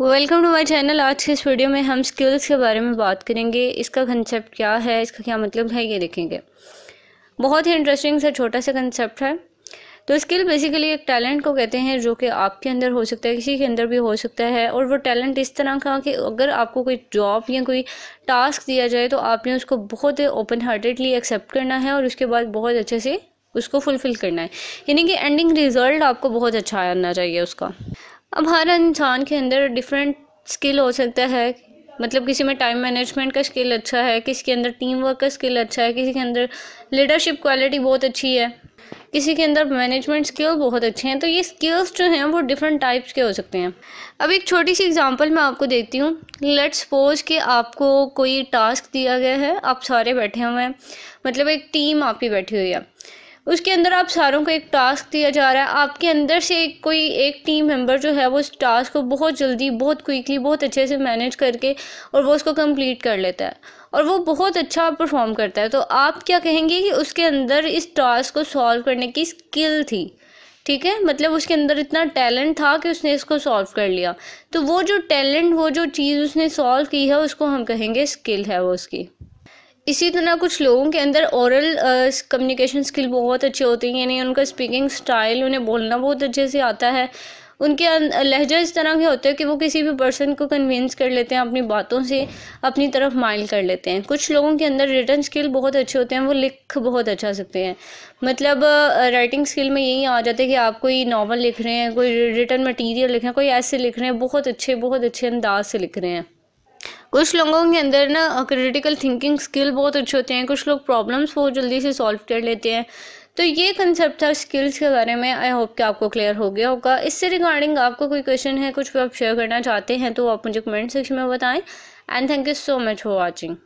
welcome to my channel आज के इस वीडियो में हम स्किल्स के बारे में बात करेंगे इसका कंसेप्ट क्या है इसका क्या मतलब है ये देखेंगे बहुत ही इंटरेस्टिंग सा छोटा सा कंसेप्ट है तो स्किल बेसिकली एक टैलेंट को कहते हैं जो कि आपके अंदर हो सकता है किसी के अंदर भी हो सकता है और वो टैलेंट इस तरह का कि अगर आपको कोई जॉब या कोई टास्क दिया जाए तो आपने उसको बहुत ओपन हार्टेडली एक्सेप्ट करना है और उसके बाद बहुत अच्छे से उसको फुलफ़िल करना है यानी कि एंडिंग रिज़ल्ट आपको बहुत अच्छा आना चाहिए उसका अब हर इंसान के अंदर डिफरेंट स्किल हो सकता है मतलब किसी में टाइम मैनेजमेंट का स्किल अच्छा है किसी के अंदर टीम वर्क का स्किल अच्छा है किसी के अंदर लीडरशिप क्वालिटी बहुत अच्छी है किसी के अंदर मैनेजमेंट स्किल बहुत अच्छे हैं तो ये स्किल्स जो हैं वो डिफरेंट टाइप्स के हो सकते हैं अब एक छोटी सी एग्जांपल मैं आपको देती हूँ लेट सपोज कि आपको कोई टास्क दिया गया है आप सारे बैठे हुए हैं मतलब एक टीम आपकी बैठी हुई है उसके अंदर आप सारों को एक टास्क दिया जा रहा है आपके अंदर से कोई एक टीम मेंबर जो है वो उस टास्क को बहुत जल्दी बहुत क्विकली बहुत अच्छे से मैनेज करके और वो उसको कंप्लीट कर लेता है और वो बहुत अच्छा परफॉर्म करता है तो आप क्या कहेंगे कि उसके अंदर इस टास्क को सॉल्व करने की स्किल थी ठीक है मतलब उसके अंदर इतना टैलेंट था कि उसने इसको सॉल्व कर लिया तो वो जो टैलेंट वो जो चीज़ उसने सॉल्व की है उसको हम कहेंगे स्किल है वो उसकी इसी तरह कुछ लोगों के अंदर औरल कम्युनिकेशन स्किल बहुत अच्छी होती है यानी उनका स्पीकिंग स्टाइल उन्हें बोलना बहुत अच्छे से आता है उनके अं, लहजा इस तरह के होते हैं कि वो किसी भी पर्सन को कन्विंस कर लेते हैं अपनी बातों से अपनी तरफ माइल कर लेते हैं कुछ लोगों के अंदर रिटर्न स्किल बहुत अच्छे होते हैं वो लिख बहुत अच्छा सकते हैं मतलब राइटिंग uh, स्किल में यही आ जाते हैं कि आप कोई नावल लिख रहे हैं कोई रिटर्न मटीरियल लिख रहे हैं कोई ऐसे लिख रहे हैं बहुत अच्छे बहुत अच्छे अंदाज से लिख रहे हैं कुछ लोगों के अंदर ना क्रिटिकल थिंकिंग स्किल बहुत अच्छे होते हैं कुछ लोग प्रॉब्लम्स बहुत जल्दी से सॉल्व कर लेते हैं तो ये कंसेप्ट था स्किल्स के बारे में आई होप कि आपको क्लियर हो गया होगा इससे रिगार्डिंग आपको कोई क्वेश्चन है कुछ भी आप शेयर करना चाहते हैं तो आप मुझे कमेंट सेक्शन में बताएं and thank you so much for watching